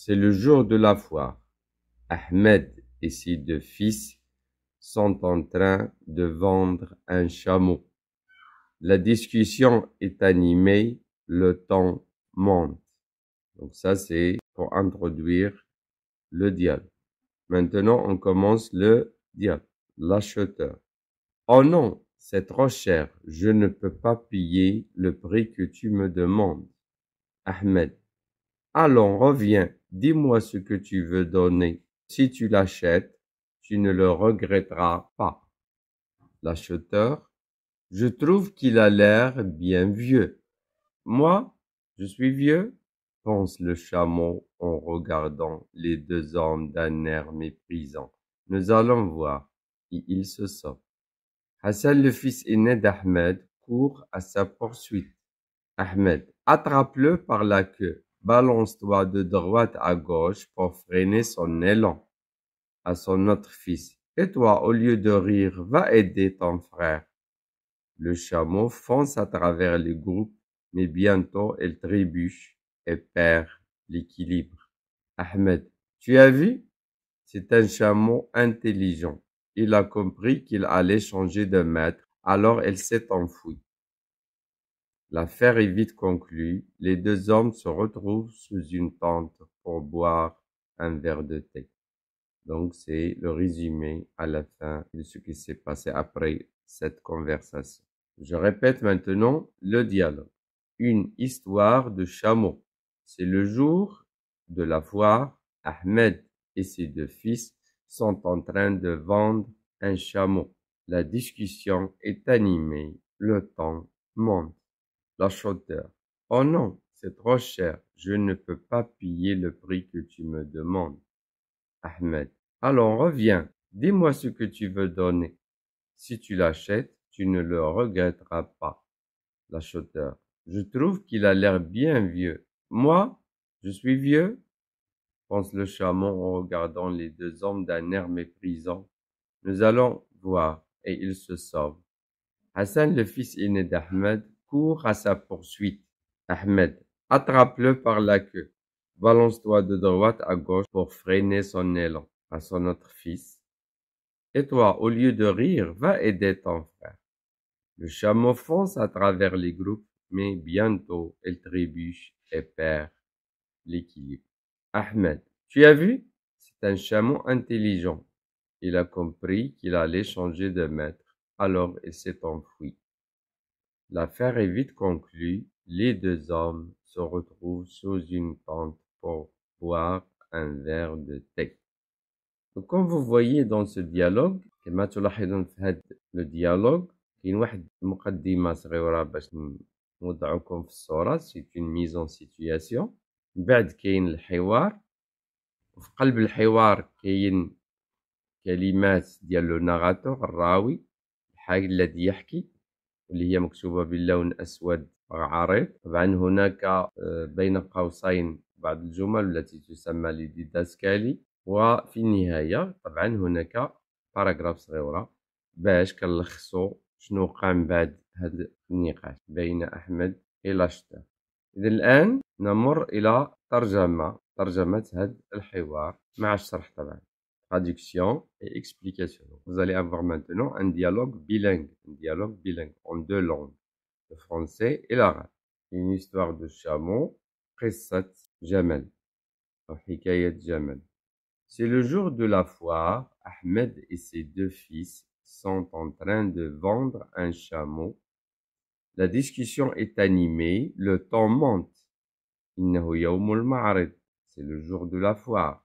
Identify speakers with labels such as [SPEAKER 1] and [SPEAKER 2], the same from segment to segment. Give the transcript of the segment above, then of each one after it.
[SPEAKER 1] C'est le jour de la foire. Ahmed et ses deux fils sont en train de vendre un chameau. La discussion est animée, le temps monte. Donc ça, c'est pour introduire le diable. Maintenant, on commence le diable, l'acheteur. Oh non, c'est trop cher, je ne peux pas payer le prix que tu me demandes. Ahmed, Allons, reviens, dis-moi ce que tu veux donner. Si tu l'achètes, tu ne le regretteras pas. L'acheteur, je trouve qu'il a l'air bien vieux. Moi, je suis vieux, pense le chameau en regardant les deux hommes d'un air méprisant. Nous allons voir. Et il se sort. Hassan, le fils aîné d'Ahmed, court à sa poursuite. Ahmed, attrape-le par la queue. Balance-toi de droite à gauche pour freiner son élan à son autre fils. Et toi, au lieu de rire, va aider ton frère. Le chameau fonce à travers le groupe, mais bientôt elle trébuche et perd l'équilibre. Ahmed, tu as vu? C'est un chameau intelligent. Il a compris qu'il allait changer de maître, alors elle s'est enfouie. L'affaire est vite conclue, les deux hommes se retrouvent sous une tente pour boire un verre de thé. Donc c'est le résumé à la fin de ce qui s'est passé après cette conversation. Je répète maintenant le dialogue. Une histoire de chameau. C'est le jour de la foire. Ahmed et ses deux fils sont en train de vendre un chameau. La discussion est animée. Le temps monte l'acheteur. Oh non, c'est trop cher, je ne peux pas payer le prix que tu me demandes. Ahmed. Allons, reviens, dis-moi ce que tu veux donner. Si tu l'achètes, tu ne le regretteras pas. L'acheteur. Je trouve qu'il a l'air bien vieux. Moi, je suis vieux pense le chameau en regardant les deux hommes d'un air méprisant. Nous allons voir. Et il se sauve. Hassan, le fils aîné d'Ahmed, court à sa poursuite. Ahmed, attrape-le par la queue. Balance-toi de droite à gauche pour freiner son élan à son autre fils. Et toi, au lieu de rire, va aider ton frère. Le chameau fonce à travers les groupes, mais bientôt il trébuche et perd l'équilibre. Ahmed, tu as vu? C'est un chameau intelligent. Il a compris qu'il allait changer de maître, alors il s'est enfui. L'affaire est vite conclue, les deux hommes se retrouvent sous une pente pour boire un verre de thé. Donc, comme vous voyez dans ce dialogue, كما تلاحظون في هذا الديالوغ كاين واحد المقدمة صغيرة باش نوضعكم في الصورة سي اون ميزون سيتوياسيون من بعد كاين الحوار وفي قلب الحوار كاين كلمات ديال لو ناغاتور الراوي الحاج الذي يحكي واللي هي مكتوبة باللون أسود عريض طبعا هناك آه، بين قوسين بعض الجمل التي تسمى لديداسكالي وفي النهاية طبعا هناك باراغراف صغيرة باش كنلخصو شنو قام بعد هذا النقاش بين أحمد شتا إذا الآن نمر إلى ترجمة ترجمة هذا الحوار مع الشرح طبعا traduction et explication. Vous allez avoir maintenant un dialogue bilingue, un dialogue bilingue en deux langues, le français et l'arabe. Une histoire de chameau, Pressat Jamel, Hikayat Jamel. C'est le jour de la foire, Ahmed et ses deux fils sont en train de vendre un chameau. La discussion est animée, le temps monte. C'est le jour de la foire.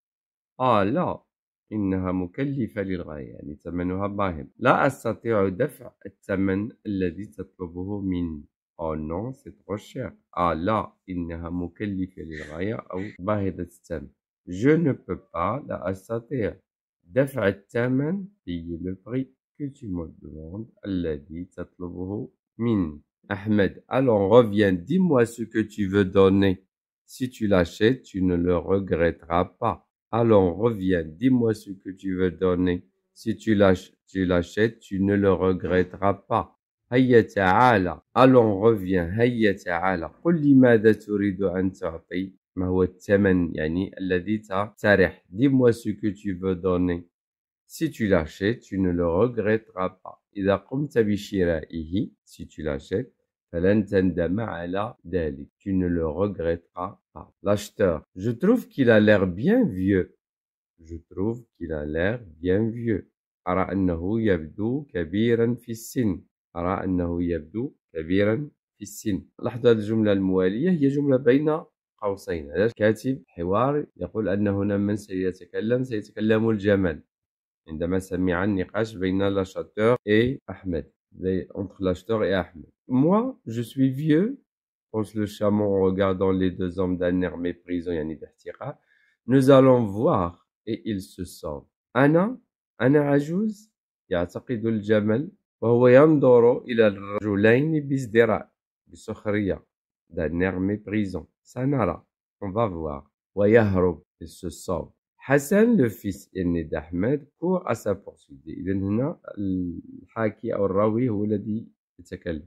[SPEAKER 1] آه لا إنها مكلفة للغاية يعني ثمنها باهظ لا أستطيع دفع الثمن الذي تطلبه مني أو نو سي ترو شير آه لا إنها مكلفة للغاية أو باهظة الثمن جو نو بو با لا أستطيع دفع الثمن في لو بري كو تي مو دوموند الذي تطلبه مني Ahmed, allons, reviens, dis-moi ce que tu veux donner. Si tu l'achètes, tu ne le regretteras pas. Allons, reviens, dis-moi ce que tu veux donner. Si tu l'achètes, tu ne le regretteras pas. Hayya ta'ala. الون reviens. Hayya ta'ala. قل mada ماذا تريد أن تعطي ما هو الثمن yani الذي تقترح dis-moi ce que tu veux donner si tu l'achètes tu ne le regretteras pas qumta bi shira'ihi, si tu l'achètes فلن تندم على ذلك. Tu ne le regretteras pas. L'acheteur. Je trouve qu'il a l'air bien vieux. Je trouve qu'il a l'air bien vieux. أرى أنه يبدو كبيرا في السن. أرى أنه يبدو كبيرا في السن. لحظة الجملة الموالية هي جملة بين قوسين. الكاتب حوار يقول أن هنا من سيتكلم؟ سيتكلم الجمل. عندما سمع النقاش بين لاشاتور اي أحمد. اونتر لاشاتور اي احمد Moi, je suis vieux, pense le chameau en regardant les deux hommes d'un air méprisant Yanni Nous allons voir, et il se sauve. Anna, Anna عجوز يعتقد الجمل وهو ينظر إلى الرجلين بازدراء بسخرية d'un air méprisant. Sanara, on va voir. ويهرب, il se sauve. Hassan, le fils aîné d'Ahmed, court à sa poursuite. إذن هنا الحاكي أو الراوي هو الذي يتكلم.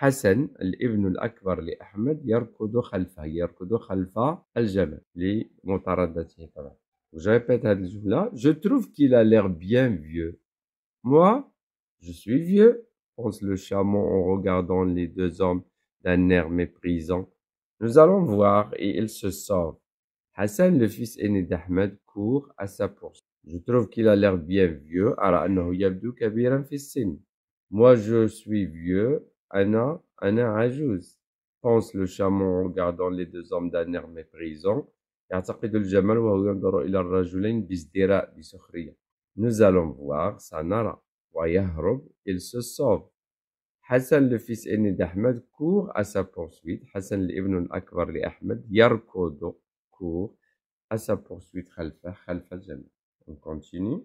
[SPEAKER 1] حسن الابن الأكبر لأحمد يركض خلفه يركض خلف الجمل Je répète cette Je trouve qu'il a l'air bien vieux. Moi, je suis vieux, pense le chameau en regardant les deux hommes d'un air méprisant. Nous allons voir et il se sauve. Hassan, le fils aîné d'Ahmed, court à sa poursuite. Je trouve qu'il a l'air bien vieux. Moi, je suis vieux. Anna, Anna pense le chameau en regardant les deux hommes d'un air méprisant. Nous allons voir, Sanara. Il se sauve. Hassan, le fils aîné d'Ahmed, court à sa poursuite. Hassan, l'ibn akbar li Ahmed, court à sa poursuite. On continue.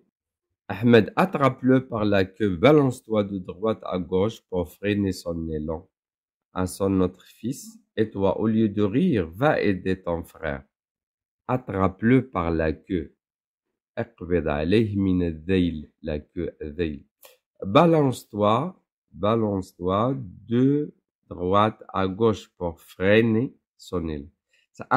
[SPEAKER 1] Ahmed attrape-le par la queue, balance-toi de droite à gauche pour freiner son élan. À son notre fils, et toi, au lieu de rire, va aider ton frère. Attrape-le par la queue. la queue Balance-toi, balance-toi de droite à gauche pour freiner son élan. Ça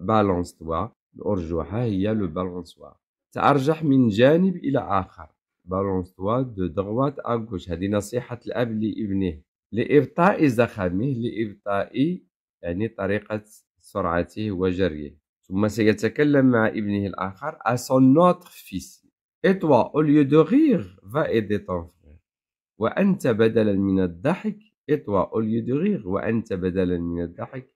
[SPEAKER 1] balance-toi. a le balançoire. تأرجح من جانب إلى آخر بالونس دو دغوات أغوش هذه نصيحة الأب لابنه لإبطاء زخمه لإبطاء يعني طريقة سرعته وجريه ثم سيتكلم مع ابنه الآخر à son autre fils et toi au lieu de rire va aider ton frère وأنت بدلا من الضحك et toi au lieu de rire وأنت بدلا من الضحك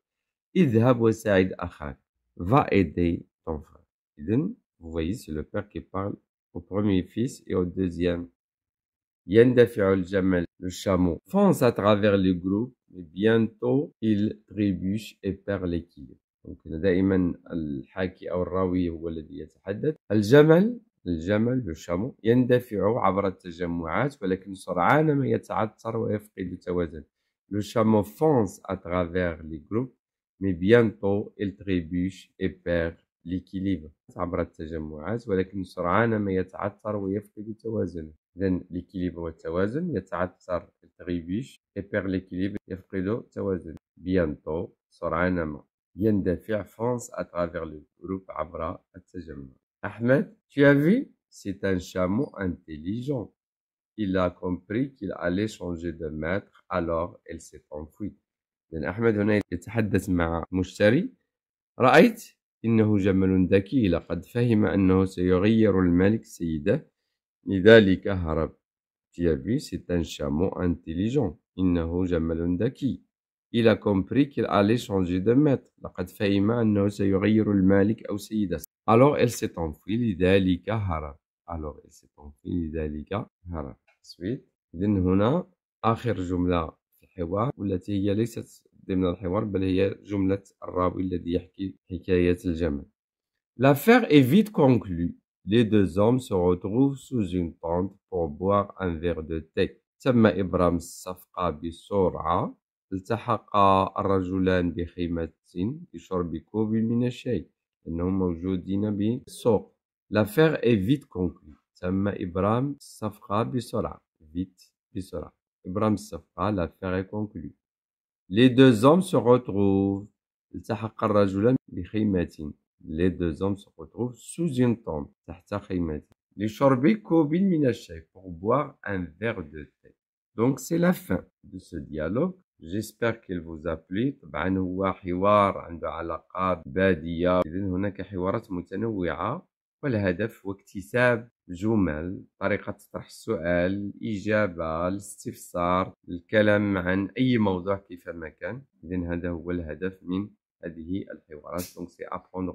[SPEAKER 1] اذهب وساعد أخاك va aider ton frère إذن Vous voyez, c'est le père qui parle au premier fils et au deuxième. Yendafi'ul Yandafi'u'l-jamal, le chameau, fonce à travers le groupe, mais bientôt il trébuche et perd l'équilibre. Donc, d'aïman, al-haki, al-rawi, ou al-adi, Al-jamal, le chameau, yendafi'ul, avrat, tajamouat, ou alakin, sur'anam, yatahattar, ou yafqid, le tawazan. Le chameau fonce à travers les groupes, mais bientôt il trébuche et perd ليكيليب عبر التجمعات ولكن سرعان ما يتعثر ويفقد توازنه إذا ليكيليب والتوازن يتعثر التغيبيش يبيغ ليكيليب يفقد توازنه بيانتو سرعان ما يندفع فرنسا اترافيغ لو عبر التجمع أحمد tu as vu c'est un chameau intelligent il a compris qu'il allait changer de maître alors elle s'est enfuie أحمد هنا يتحدث مع مشتري رأيت إنه جمل ذكي لقد فهم أنه سيغير الملك سيده لذلك هرب تيابي ستان شامو انتليجون إنه جمل ذكي إلى كومبري كيل ألي allait changer de لقد فهم أنه سيغير المالك أو سيده. ألوغ إل s'est enfuie لذلك هرب. ألوغ إل s'est enfuie لذلك هرب. سويت إذن هنا آخر جملة في الحوار والتي هي ليست ضمن الحوار بل هي جملة الراوي الذي يحكي حكاية الجمل L'affaire est vite conclue. Les deux hommes se retrouvent sous une tente pour boire un verre de thé. تم إبرام الصفقة بسرعة. التحق الرجلان بخيمة لشرب كوب من الشاي إنهم موجودين بالسوق. L'affaire est vite conclue. تم إبرام الصفقة بسرعة. Vite بسرعة. إبرام الصفقة l'affaire est conclue. Les deux hommes se retrouvent. Les deux hommes se retrouvent sous une tombe. Pour boire un verre de thé. Donc c'est la fin de ce dialogue. J'espère qu'il vous a plu donc c'est apprendre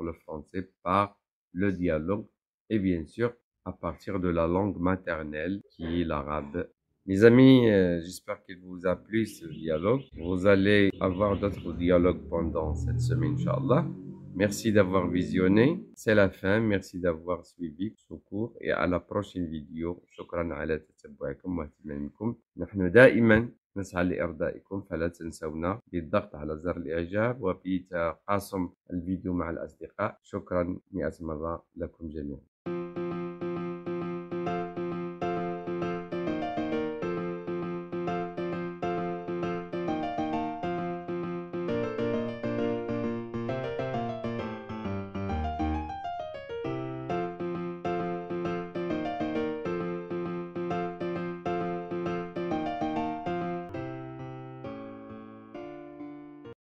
[SPEAKER 1] le français par le dialogue et bien sûr à partir de la langue maternelle qui est l'arabe mes amis, euh, j'espère qu'il vous a plu ce dialogue. Vous allez avoir d'autres dialogues pendant cette semaine, inshallah. Merci d'avoir visionné. C'est la fin. Merci d'avoir suivi ce cours et à la prochaine vidéo. شكرا على تتبعكم واهتمامكم. نحن دائما نسعى لإرضائكم فلا تنسونا بالضغط على زر الإعجاب وبتقاسم الفيديو مع الأصدقاء. شكرا مئة مرة لكم جميعا.